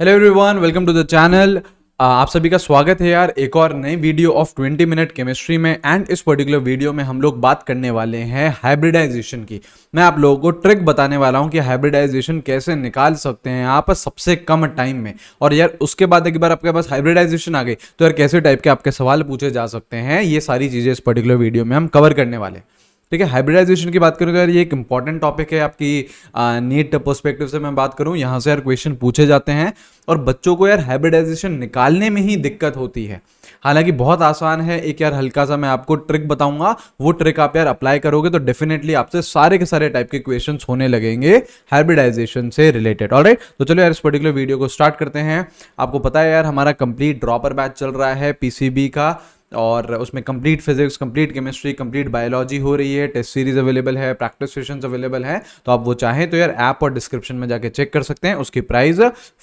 Hello everyone welcome to the channel आप सभी का स्वागत है यार एक और नई वीडियो ऑफ 20 मिनट केमिस्ट्री में एंड इस पर्टिकुलर वीडियो में हम लोग बात करने वाले हैं हाइब्रिडाइजेशन की मैं आप लोगों को ट्रिक बताने वाला हूं कि हाइब्रिडाइजेशन कैसे निकाल सकते हैं आप सबसे कम टाइम में और यार उसके बाद एक बार आपके पास हाइब्रिडाइजेशन आ गई तो यार कैसे टाइप के आपके सवाल पूछे जा सकते हैं ये सारी चीज़ें इस पर्टिकुलर वीडियो में हम कवर करने वाले हैं ठीक है हाइब्रिडाइजेशन की बात करूँ तो यार ये एक इंपॉर्टेंट टॉपिक है आपकी नीट पर्सपेक्टिव से मैं बात करूँ यहाँ से यार क्वेश्चन पूछे जाते हैं और बच्चों को यार हाइब्रिडाइजेशन निकालने में ही दिक्कत होती है हालांकि बहुत आसान है एक यार हल्का सा मैं आपको ट्रिक बताऊंगा वो ट्रिक आप यार अप्लाई करोगे तो डेफिनेटली आपसे सारे के सारे टाइप के क्वेश्चन होने लगेंगे हाइब्रिडाइजेशन से रिलेटेड और तो चलो यार इस पर्टिकुलर वीडियो को स्टार्ट करते हैं आपको पता है यार हमारा कंप्लीट ड्रॉपर बैच चल रहा है पीसीबी का और उसमें complete physics complete chemistry complete biology हो रही है टेस्ट सीरीज अवेलेबल है प्रैक्टिस सेशंस अवेलेबल है तो आप वो चाहें तो यार ऐप और डिस्क्रिप्शन में जाके चेक कर सकते हैं उसकी price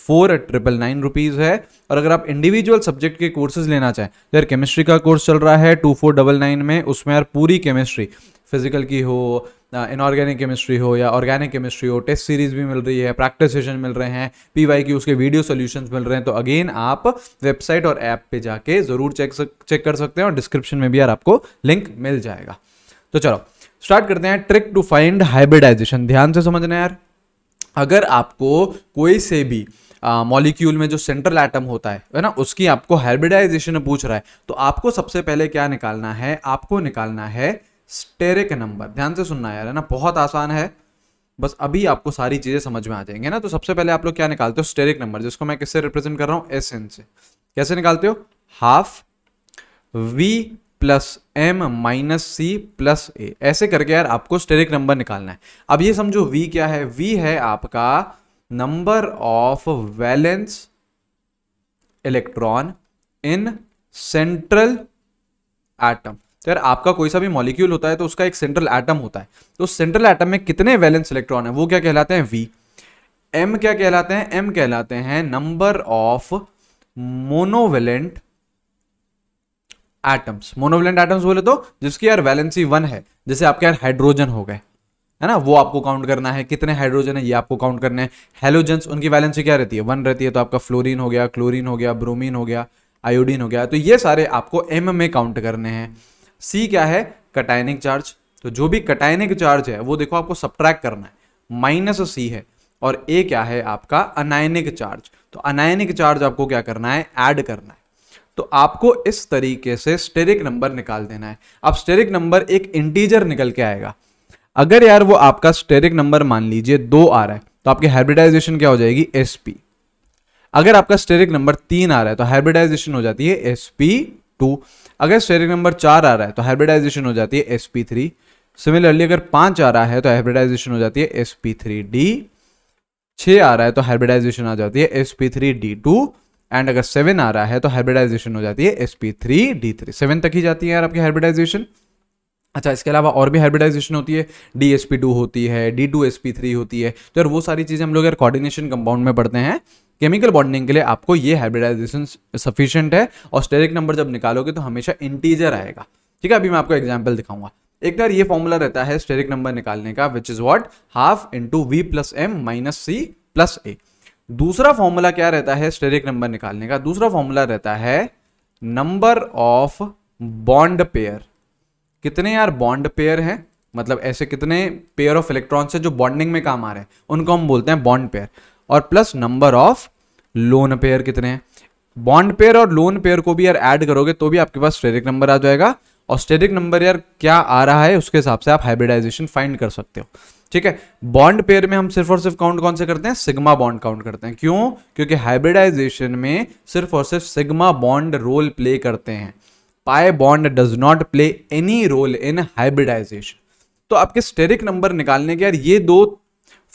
four triple nine rupees है और अगर आप इंडिविजुअल सब्जेक्ट के कोर्सेज लेना चाहें तो यार केमिस्ट्री का कोर्स चल रहा है टू फोर डबल नाइन में उसमें यार पूरी केमिस्ट्री फिजिकल की हो इनऑर्गेनिक केमिस्ट्री हो या ऑर्गेनिक केमिस्ट्री हो टेस्ट सीरीज भी मिल रही है प्रैक्टिस सेशन मिल रहे हैं पी वाई की उसके वीडियो सोल्यूशन मिल रहे हैं तो अगेन आप वेबसाइट और ऐप पे जाके ज़रूर चेक सक, चेक कर सकते हैं और डिस्क्रिप्शन में भी यार आपको लिंक मिल जाएगा तो चलो स्टार्ट करते हैं ट्रिक टू फाइंड हाइब्रिडाइजेशन ध्यान से समझना यार अगर आपको कोई से भी मॉलिक्यूल में जो सेंट्रल एटम होता है है ना उसकी आपको हाइब्रिडाइजेशन पूछ रहा है तो आपको सबसे पहले क्या निकालना है आपको निकालना है स्टेरिक नंबर ध्यान से सुनना यार है ना बहुत आसान है बस अभी आपको सारी चीज़ें समझ में आ जाएंगे ना तो सबसे पहले आप लोग क्या निकालते हो स्टेरिक नंबर जिसको मैं किससे रिप्रेजेंट कर रहा हूं एस एन से कैसे निकालते हो half V plus M minus C plus A ऐसे करके यार आपको स्टेरिक नंबर निकालना है अब ये समझो वी क्या है वी है आपका number of valence electron in central atom तो यार आपका कोई सा भी मॉलिक्यूल होता है तो उसका एक सेंट्रल एटम होता है तो सेंट्रल एटम में कितने वैलेंस इलेक्ट्रॉन है वो क्या कहलाते हैं वी एम क्या कहलाते हैं एम कहलाते हैं number of monovalent atoms monovalent atoms बोले तो जिसकी यार वैलेंसी वन है जैसे आपके यार हाइड्रोजन हो गए है ना वो आपको काउंट करना है कितने हाइड्रोजन है ये आपको काउंट करने हैं उनकी वैलेंसी क्या रहती है वन रहती है तो आपका फ्लोरिन हो गया क्लोरिन हो गया ब्रोमिन हो गया आयोडीन हो गया तो ये सारे आपको एम में काउंट करने हैं सी क्या है कटाइनिक चार्ज तो जो भी कटाइनिक चार्ज है वो देखो आपको सब्ट्रैक करना है माइनस सी है और ए क्या है आपका अनायनिक चार्ज तो अनायनिक चार्ज आपको क्या करना है ऐड करना है तो आपको इस तरीके से स्टेरिक नंबर निकाल देना है अब स्टेरिक नंबर एक इंटीजर निकल के आएगा अगर यार वो आपका स्टेरिक नंबर मान लीजिए दो आ रहा है तो आपकी हाइब्रिडाइजेशन क्या हो जाएगी एसपी अगर आपका स्टेरिक नंबर तीन आ रहा है तो हाइब्रिडाइजेशन हो जाती है एसपी टू अगर स्टेरिक नंबर चार आ रहा है तो हाइब्रिडाइजेशन हो जाती है एस पी थ्री सिमिलरली अगर पांच आ रहा है तो हाइब्रिडाइजेशन हो जाती है एस पी थ्री डी छः आ रहा है तो हाइब्रिडाइजेशन आ जाती है S P three D two and अगर सेवन आ रहा है तो हाइब्रिडाइजेशन हो जाती है S P three D three seven तक ही जाती है यार आपकी हाइब्रिडाइजेशन अच्छा इसके अलावा और भी हाइब्रिडाइजेशन होती है डी एस पी टू होती है D two S P three होती है तो यार वो सारी चीज़ें हम लोग यार कोऑर्डिनेशन कंपाउंड में पढ़ते हैं केमिकल बॉन्डिंग के लिए आपको ये हाइब्रिडाइजेशन सफिशियंट है और स्टेरिक नंबर जब निकालोगे तो हमेशा इंटीजर आएगा ठीक है अभी मैं आपको एग्जाम्पल दिखाऊंगा एक बार ये फॉर्मूला रहता है स्टेरिक नंबर निकालने का which is what half into V plus M minus C plus A दूसरा फॉर्मूला क्या रहता है स्टेरिक नंबर निकालने का दूसरा फॉर्मूला रहता है नंबर ऑफ बॉन्ड पेयर कितने यार बॉन्ड पेयर हैं मतलब ऐसे कितने पेयर ऑफ इलेक्ट्रॉन्स है जो बॉन्डिंग में काम आ रहे हैं उनको हम बोलते हैं बॉन्ड पेयर और plus number of lone pair कितने हैं बॉन्ड पेयर और लोन पेयर को भी यार ऐड करोगे तो भी आपके पास स्टेरिक नंबर आ जाएगा और स्टेरिक नंबर यार क्या आ रहा है उसके हिसाब से आप हाइब्रिडाइजेशन फाइंड कर सकते हो ठीक है बॉन्ड पेयर में हम सिर्फ और सिर्फ काउंट कौन से करते हैं सिग्मा बॉन्ड काउंट करते हैं क्यों क्योंकि हाइब्रिडाइजेशन में सिर्फ और सिर्फ सिग्मा बॉन्ड रोल प्ले करते हैं pi bond does not play any role in hybridisation तो आपके स्टेरिक नंबर निकालने के यार ये दो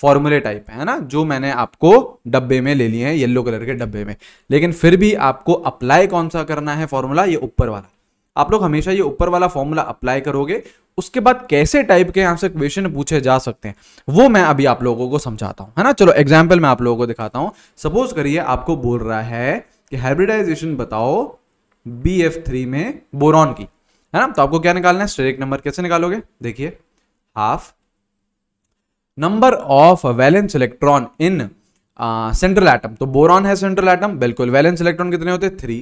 फॉर्मूले टाइप है ना जो मैंने आपको डब्बे में ले लिए हैं येलो कलर के डब्बे में लेकिन फिर भी आपको अप्लाई कौन सा करना है फॉर्मूला ये ऊपर वाला आप लोग हमेशा ये ऊपर वाला फॉर्मूला अप्लाई करोगे उसके बाद कैसे टाइप के आपसे से क्वेश्चन पूछे जा सकते हैं वो मैं अभी आप लोगों को समझाता हूँ है ना चलो एग्जाम्पल मैं आप लोगों को दिखाता हूँ सपोज करिए आपको बोल रहा है कि हाइब्रिडाइजेशन बताओ बी एफ थ्री में बोरॉन की है ना तो आपको क्या निकालना है स्टेरिक नंबर कैसे निकालोगे देखिए half number of valence electron in central atom तो बोरॉन है सेंट्रल एटम बिल्कुल वैलेंस इलेक्ट्रॉन कितने होते हैं three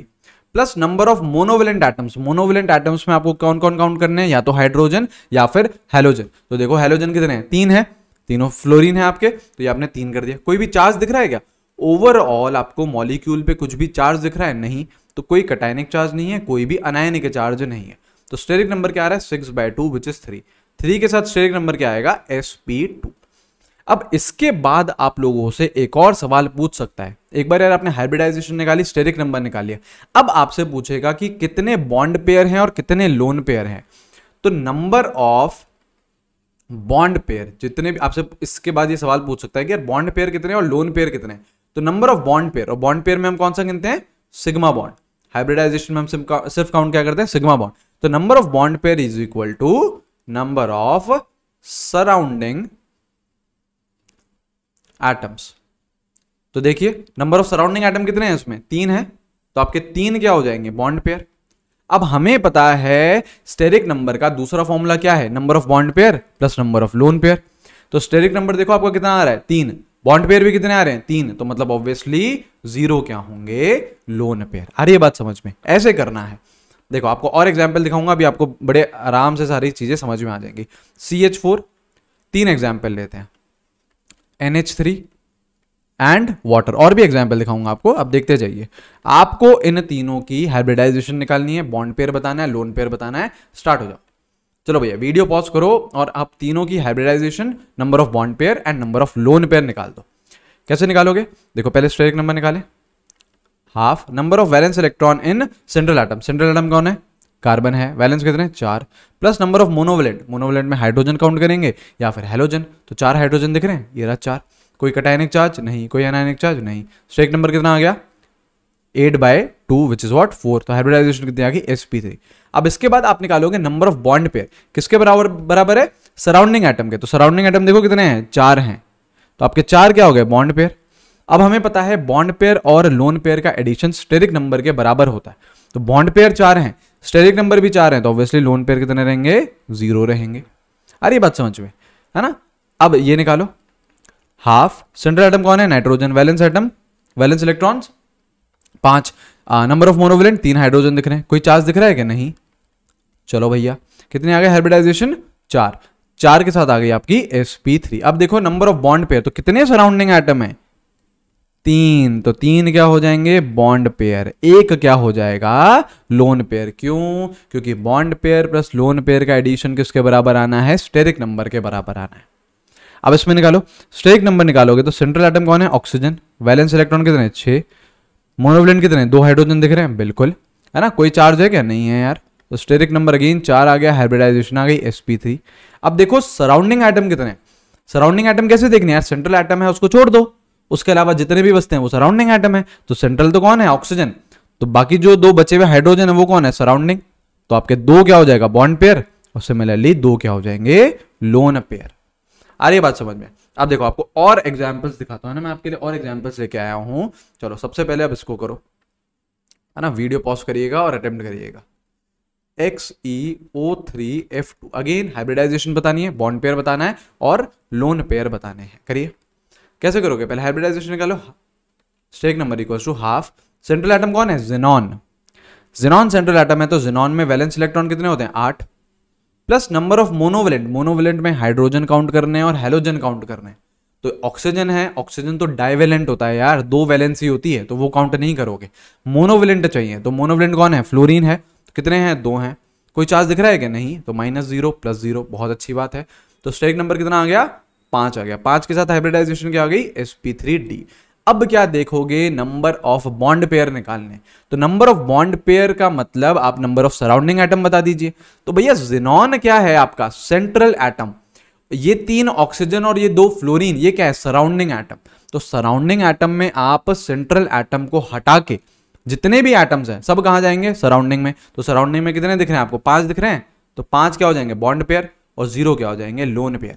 plus number of monovalent atoms monovalent atoms में आपको कौन कौन काउंट करने हैं या तो हाइड्रोजन या फिर हेलोजन तो देखो हेलोजन कितने हैं तीन है तीनों फ्लोरीन है आपके तो ये आपने तीन कर दिया कोई भी चार्ज दिख रहा है क्या ओवरऑल आपको मॉलिक्यूल पे कुछ भी चार्ज दिख रहा है नहीं तो कोई कटायनिक चार्ज नहीं है कोई भी अनायनिक चार्ज नहीं है तो स्टेरिक नंबर क्या आ रहा है six by two which is three three के साथ स्टेरिक नंबर क्या आएगा एस पी टू अब इसके बाद आप लोगों से एक और सवाल पूछ सकता है एक बार यार आपने हाइब्रिडाइजेशन निकाली स्टेरिक नंबर निकाल लिया अब आपसे पूछेगा कि कितने बॉन्ड पेयर हैं और कितने लोन पेयर हैं तो नंबर ऑफ बॉन्ड पेयर जितने भी आपसे इसके बाद ये सवाल पूछ सकता है कि यार बॉन्ड पेयर कितने और लोन पेयर कितने तो नंबर ऑफ बॉन्ड पेयर और बॉन्ड पेयर में हम कौन सा गिनते हैं सिग्मा बॉन्ड हाइब्रिडाइजेशन में हम सिर्फ काउंट क्या करते हैं सिग्मा बॉन्ड तो number of bond pair is equal to number of surrounding atoms तो देखिए नंबर ऑफ सराउंडिंग एटम कितने हैं उसमें तीन है तो आपके तीन क्या हो जाएंगे बॉन्ड पेयर अब हमें पता है स्टेरिक नंबर का दूसरा फॉर्मूला क्या है number of bond pair plus number of lone pair तो स्टेरिक नंबर देखो आपका कितना आ रहा है तीन बॉन्ड पेयर भी कितने आ रहे हैं तीन तो मतलब ऑब्वियसली जीरो क्या होंगे लोन पेयर आ रही बात समझ में ऐसे करना है देखो आपको और एग्जाम्पल दिखाऊंगा अभी आपको बड़े आराम से सारी चीजें समझ में आ जाएंगी सी एच फोर तीन एग्जाम्पल लेते हैं N H three and water और भी एग्जाम्पल दिखाऊंगा आपको आप देखते जाइए आपको इन तीनों की हाइब्रिडाइजेशन निकालनी है बॉन्ड पेयर बताना है लोन पेयर बताना है स्टार्ट हो जाओ चलो भैया वीडियो पॉज करो और आप तीनों की hybridisation number of bond pair and number of lone pair निकाल दो कैसे निकालोगे देखो पहले स्ट्रेक नंबर निकाले half number of valence electron in central atom central atom कौन है कार्बन है वैलेंस कितने चार plus number of monovalent monovalent में हाइड्रोजन काउंट करेंगे या फिर हेलोजन तो चार हाइड्रोजन दिख रहे हैं ये रहा चार कोई कटायनिक चार्ज नहीं कोई एनायनिक चार्ज नहीं स्ट्रेक नंबर कितना आ गया eight by two which is what four तो हाइब्रिडाइजेशन कितनी आ गई एस अब इसके बाद आप निकालोगे नंबर ऑफ बॉन्ड पेयर किसके बराबर बराबर है सराउंडिंग आइटम के तो सराउंडिंग आइटम देखो कितने हैं चार हैं तो आपके चार क्या हो गए बॉन्ड पेयर अब हमें पता है बॉन्ड पेयर और लोन पेयर का एडिशन स्टेरिक नंबर के बराबर होता है तो बॉन्ड पेयर चार हैं स्टेरिक नंबर भी चार हैं तो ऑब्वियसली लोन पेयर कितने रहेंगे जीरो रहेंगे अरे बात समझ में है ना अब ये निकालो हाफ सेंट्रल एटम कौन है nitrogen valence atom valence electrons पांच नंबर ऑफ मोनोवेलेंट तीन हाइड्रोजन दिख रहे हैं कोई चार्ज दिख रहा है क्या नहीं चलो भैया कितने आ गए हाइब्रिडाइजेशन चार चार के साथ आ गई आपकी sp3 अब देखो नंबर ऑफ बॉन्ड पेयर तो कितने सराउंडिंग आइटम है तीन तो तीन क्या हो जाएंगे बॉन्ड पेयर एक क्या हो जाएगा लोन पेयर क्यों क्योंकि bond pair plus lone pair का एडिशन किसके बराबर आना है स्टेरिक नंबर के बराबर आना है अब इसमें निकालो स्टेरिक नंबर निकालोगे तो सेंट्रल आइटम कौन है ऑक्सीजन वैलेंस इलेक्ट्रॉन कितने छे मोनोवलिन कितने दो हाइड्रोजन दिख रहे हैं बिल्कुल है ना कोई चार्ज है क्या नहीं है यार तो स्टेरिक नंबर अगेन चार आ गया हाइब्रिडाइजेशन आ गई एस अब देखो सराउंडिंग आइटम कितने सराउंडिंग आइटम कैसे देखने यार सेंट्रल आइटम है उसको छोड़ दो उसके अलावा जितने भी बचते हैं वो सराउंडिंग आइटम है तो सेंट्रल तो कौन है ऑक्सीजन तो बाकी जो दो बचे हुए हाइड्रोजन है वो कौन है सराउंडिंग तो आपके दो क्या हो जाएगा बॉन्ड पेयर और सिमिलरली दो क्या हो जाएंगे लोन पेयर आ रही बात समझ में अब देखो आपको और एग्जाम्पल्स दिखाता हूँ ना मैं आपके लिए और एग्जाम्पल्स लेके आया हूँ चलो सबसे पहले आप इसको करो है ना वीडियो पॉज करिएगा और अटेम्प्ट करिएगा X E O three F two again hybridisation बतानी है बॉन्ड पेयर बताना है और लोन पेयर बताने हैं करिए कैसे करोगे पहले हाइब्रिडाइजेशन निकालो steric number equal to half central atom कौन है जिनॉन जिनॉन सेंट्रल एटम है तो जिनॉन में वैलेंस इलेक्ट्रॉन कितने होते हैं आठ plus number of monovalent monovalent में हाइड्रोजन काउंट करने हैं और हेलोजन काउंट करने हैं तो ऑक्सीजन है ऑक्सीजन तो डाइवेलेंट होता है यार दो वैलेंसी होती है तो वो काउंट नहीं करोगे मोनोवेलेंट चाहिए तो मोनोवेलेंट कौन है फ्लोरीन है तो कितने हैं दो हैं कोई चार्ज दिख रहा है क्या नहीं तो माइनस जीरो प्लस जीरो बहुत अच्छी बात है तो स्टेक नंबर कितना आ गया पांच आ गया पांच के साथ हाइब्रिडाइजेशन क्या आ गई एस अब क्या देखोगे नंबर ऑफ बॉन्ड पेयर निकालने तो नंबर ऑफ बॉन्ड पेयर का मतलब आप नंबर ऑफ सराउंडिंग एटम बता दीजिए तो भैया जिनॉन क्या है आपका सेंट्रल एटम ये तीन ऑक्सीजन और ये दो फ्लोरीन ये क्या है सराउंडिंग एटम तो सराउंडिंग एटम में आप सेंट्रल एटम को हटा के जितने भी एटम्स हैं सब कहाँ जाएंगे सराउंडिंग में तो सराउंडिंग में कितने दिख रहे हैं आपको पांच दिख रहे हैं तो पांच क्या हो जाएंगे बॉन्ड पेयर और जीरो क्या हो जाएंगे लोन पेयर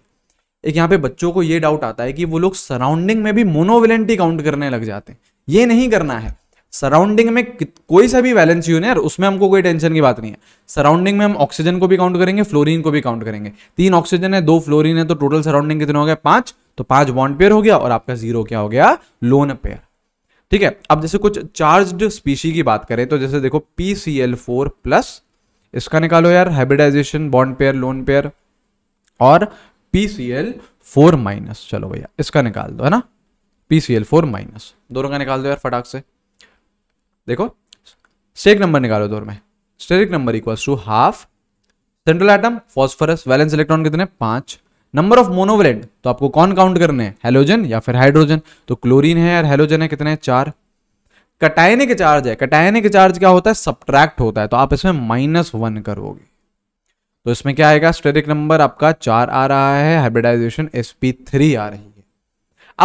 एक यहाँ पे बच्चों को ये डाउट आता है कि वो लोग सराउंडिंग में भी मोनोवेलेंटी काउंट करने लग जाते हैं ये नहीं करना है सराउंडिंग में कोई सा भी वैलेंस यून है उसमें हमको कोई टेंशन की बात नहीं है सराउंडिंग में हम ऑक्सीजन को भी काउंट करेंगे फ्लोरीन को भी काउंट करेंगे तीन ऑक्सीजन है दो फ्लोरीन है तो टोटल सराउंडिंग कितने हो गया पांच तो पांच बॉन्ड पेयर हो गया और आपका जीरो क्या हो गया लोन पेयर ठीक है अब जैसे कुछ चार्ज स्पीशी की बात करें तो जैसे देखो P C L four plus इसका निकालो यार hybridisation bond pair lone pair और पी फोर माइनस चलो भैया इसका निकाल दो है ना पी फोर माइनस दोनों का निकाल दो यार फटाक से देखो स्टेरिक नंबर निकालो दोनों में steric number equal to half central atom phosphorus valence electron कितने पांच नंबर ऑफ मोनोवेलेंट तो आपको कौन काउंट करने हैं हेलोजन या फिर हाइड्रोजन तो क्लोरीन है यार हेलोजन है कितने है? चार कटायनिक के चार्ज है कटायनिक के चार्ज क्या होता है सब्ट्रैक्ट होता है तो आप इसमें माइनस वन करोगे तो इसमें क्या आएगा स्टेरिक नंबर आपका चार आ रहा है हाइब्रिडाइजेशन एस थ्री आ रही है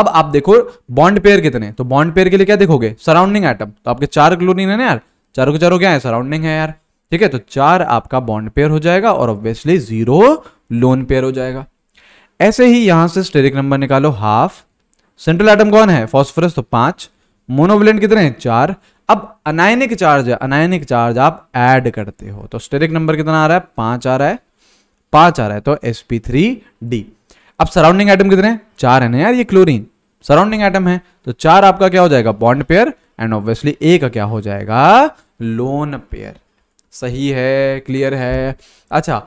अब आप देखो बॉन्ड पेयर कितने तो बॉन्ड पेयर के लिए क्या देखोगे सराउंडिंग आइटम तो आपके चार क्लोरिन है ना यार चारों के चारों क्या है सराउंडिंग है यार ठीक है तो चार आपका बॉन्ड पेयर हो जाएगा और ऑब्वियसली जीरो लोन पेयर हो जाएगा ऐसे ही यहां से स्टेरिक नंबर निकालो हाफ सेंट्रल आइटम कौन है फॉस्फोरस तो पांच मोनोवलेंट कितने हैं चार अब अनायनिक चार्ज है अनायनिक चार्ज आप ऐड करते हो तो स्टेरिक नंबर कितना आ रहा है पांच आ रहा है पांच आ रहा है तो एस पी थ्री डी अब सराउंडिंग आइटम कितने चार है ना यार ये क्लोरीन सराउंडिंग आइटम है तो चार आपका क्या हो जाएगा bond pair and obviously A का क्या हो जाएगा लोन पेयर सही है क्लियर है अच्छा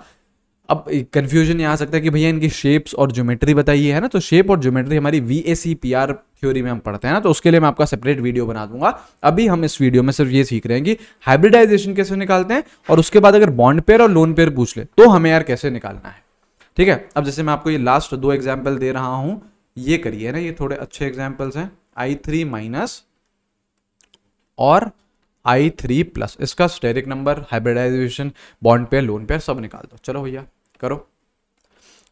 अब कन्फ्यूजन ये आ सकता है कि भैया इनकी शेप्स और ज्योमेट्री बताइए है ना तो शेप और ज्योमेट्री हमारी V A C P R theory में हम पढ़ते हैं ना तो उसके लिए मैं आपका सेपरेट वीडियो बना दूंगा अभी हम इस वीडियो में सिर्फ ये सीख रहे हैं कि हाइब्रिडाइजेशन कैसे निकालते हैं और उसके बाद अगर बॉन्ड पेयर और लोन पेयर पूछ ले तो हमें यार कैसे निकालना है ठीक है अब जैसे मैं आपको ये लास्ट दो एग्जाम्पल दे रहा हूँ ये करिए ना ये थोड़े अच्छे एग्जाम्पल्स हैं आई थ्री माइनस और आई थ्री प्लस इसका steric number hybridisation bond pair lone pair सब निकाल दो चलो भैया करो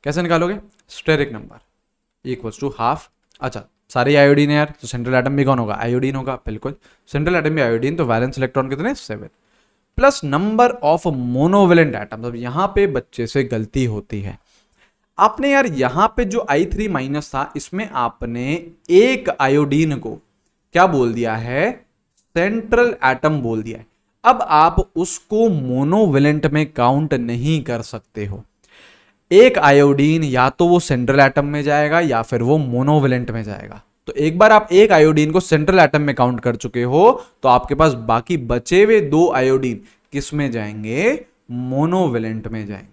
कैसे निकालोगे steric number equals to half अच्छा सारे आयोडीन है यार तो सेंट्रल एटम भी कौन होगा आयोडीन होगा बिल्कुल सेंट्रल एटम भी आयोडीन तो वैलेंस इलेक्ट्रॉन कितने seven plus number of monovalent atom तो यहाँ पे बच्चे से गलती होती है आपने यार यहाँ पे जो आई थ्री माइनस था इसमें आपने एक आयोडीन को क्या बोल दिया है सेंट्रल एटम बोल दिया है अब आप उसको मोनोवेलेंट में काउंट नहीं कर सकते हो एक आयोडीन या तो वो सेंट्रल एटम में जाएगा या फिर वो मोनोवेलेंट में जाएगा तो एक बार आप एक आयोडीन को सेंट्रल एटम में काउंट कर चुके हो तो आपके पास बाकी बचे हुए दो आयोडीन किस में जाएंगे मोनोवेलेंट में जाएंगे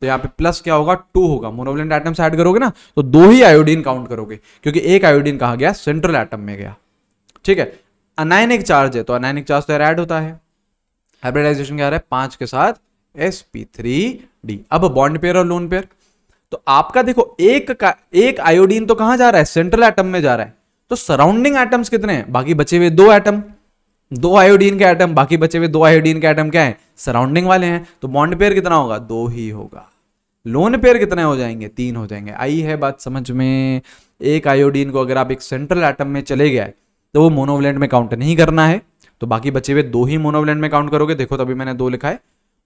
तो यहाँ पे प्लस क्या होगा टू होगा मोनोवेलेंट एटम से ऐड करोगे ना तो दो ही आयोडीन काउंट करोगे क्योंकि एक आयोडीन कहा गया सेंट्रल एटम में गया ठीक है अनायनिक चार्ज है तो अनायनिक चार्ज तो ऐड होता है हाइब्रिडाइजेशन क्या रहा है पांच के साथ एस पी थ्री डी अब बॉन्ड पेयर और लोन पेयर तो आपका देखो एक का एक आयोडीन तो कहां जा रहा है सेंट्रल एटम में जा रहा है तो सराउंडिंग एटम्स कितने हैं बाकी बचे हुए दो एटम दो आयोडीन के एटम बाकी बचे हुए दो आयोडीन के एटम क्या है सराउंडिंग वाले हैं तो बॉन्ड पेयर कितना होगा दो ही होगा लोन पेयर कितने हो जाएंगे तीन हो जाएंगे आई है बात समझ में एक आयोडीन को अगर आप एक सेंट्रल एटम में चले गए तो वो मोनोवलेंट में काउंट नहीं करना है तो बाकी बचे हुए दो ही मोनोवलेंट में काउंट करोगे देखो तो अभी मैंने दो लिखा है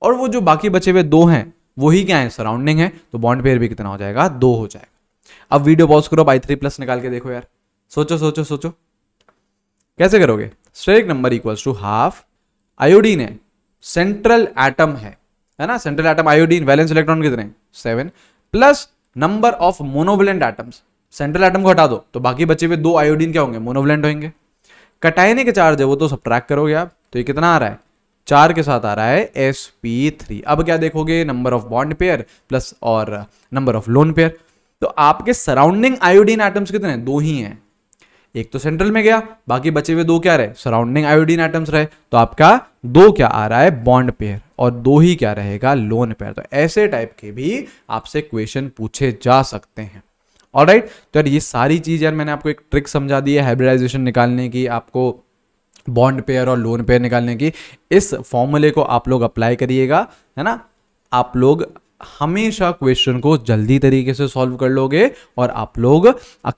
और वो जो बाकी बचे हुए दो हैं वही क्या है सराउंडिंग है तो बॉन्ड पेयर भी कितना हो जाएगा दो हो जाएगा अब वीडियो पॉज करो आई थ्री प्लस निकाल के देखो यार सोचो सोचो सोचो कैसे करोगे steric number equals to half iodine है सेंट्रल एटम है है ना central atom iodine valence electron कितने seven plus number of monovalent atoms central atom को हटा दो तो बाकी बचे हुए दो आयोडीन क्या होंगे मोनोवलेंट होंगे कटाइने के चार्ज है वो तो सब करोगे आप तो ये कितना आ रहा है चार के साथ आ रहा है एस पी थ्री अब क्या देखोगे number of bond pair plus और नंबर ऑफ लोन पेयर तो आपके सराउंडिंग आयोडीन एटम्स कितने दो ही हैं एक तो सेंट्रल में गया बाकी बचे हुए दो क्या रहे सराउंडिंग आयोडीन एटम्स रहे तो आपका दो क्या आ रहा है बॉन्ड पेयर और दो ही क्या रहेगा लोन पेयर तो ऐसे टाइप के भी आपसे क्वेश्चन पूछे जा सकते हैं ऑलराइट right? तो यार ये सारी चीज़ यार मैंने आपको एक ट्रिक समझा दी है हाइब्रिडाइजेशन निकालने की आपको बॉन्ड पेयर और लोन पेयर निकालने की इस फॉर्मूले को आप लोग अप्लाई करिएगा है ना आप लोग हमेशा क्वेश्चन को जल्दी तरीके से सॉल्व कर लोगे और आप लोग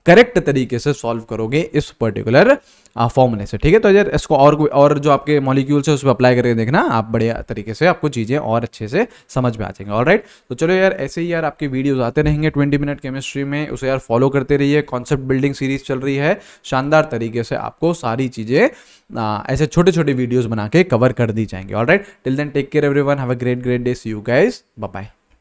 करेक्ट तरीके से सॉल्व करोगे इस पर्टिकुलर फॉर्मूले से ठीक है तो यार इसको और और जो आपके मॉलिक्यूल्स है उस पर अप्लाई करके देखना आप बढ़िया तरीके से आपको चीज़ें और अच्छे से समझ में आ जाएंगे ऑल राइट तो चलो यार ऐसे ही यार आपके वीडियोज आते रहेंगे ट्वेंटी मिनट केमिस्ट्री में उसे यार फॉलो करते रहिए कॉन्सेप्ट बिल्डिंग सीरीज चल रही है शानदार तरीके से आपको सारी चीज़ें ऐसे छोटे छोटे वीडियोज़ बना के कवर कर दी जाएंगे all right till then take care everyone have a great great day see you guys bye